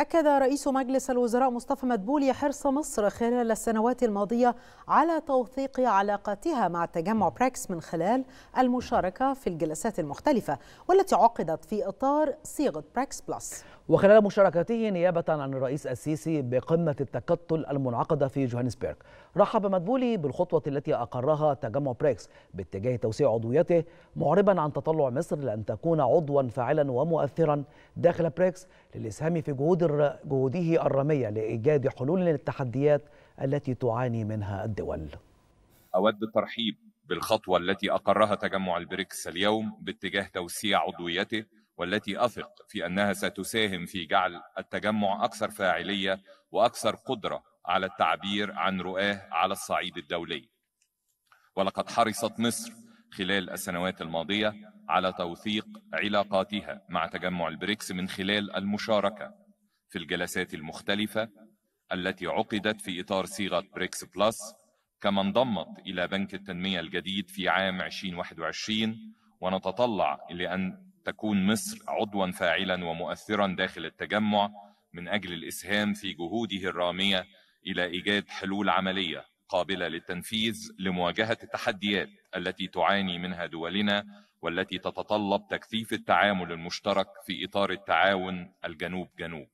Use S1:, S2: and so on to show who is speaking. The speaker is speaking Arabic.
S1: أكد رئيس مجلس الوزراء مصطفى مدبولي حرص مصر خلال السنوات الماضية على توثيق علاقاتها مع تجمع براكس من خلال المشاركة في الجلسات المختلفة والتي عقدت في إطار صيغة براكس بلس
S2: وخلال مشاركته نيابة عن الرئيس السيسي بقمة التكتل المنعقدة في جوهانسبيرغ رحب مدبولي بالخطوة التي أقرها تجمع بريكس باتجاه توسيع عضويته معربا عن تطلع مصر لأن تكون عضوا فاعلا ومؤثرا داخل بريكس للإسهام في جهود قدر جهوده الرامية لإيجاد حلول للتحديات التي تعاني منها الدول
S3: أود الترحيب بالخطوة التي أقرها تجمع البريكس اليوم باتجاه توسيع عضويته والتي أثق في أنها ستساهم في جعل التجمع أكثر فاعلية وأكثر قدرة على التعبير عن رؤاه على الصعيد الدولي ولقد حرصت مصر خلال السنوات الماضية على توثيق علاقاتها مع تجمع البريكس من خلال المشاركة في الجلسات المختلفة التي عقدت في إطار صيغة بريكس بلس كما انضمت إلى بنك التنمية الجديد في عام 2021 ونتطلع إلى أن تكون مصر عضوا فاعلا ومؤثرا داخل التجمع من أجل الإسهام في جهوده الرامية إلى إيجاد حلول عملية قابلة للتنفيذ لمواجهة التحديات التي تعاني منها دولنا والتي تتطلب تكثيف التعامل المشترك في إطار التعاون الجنوب جنوب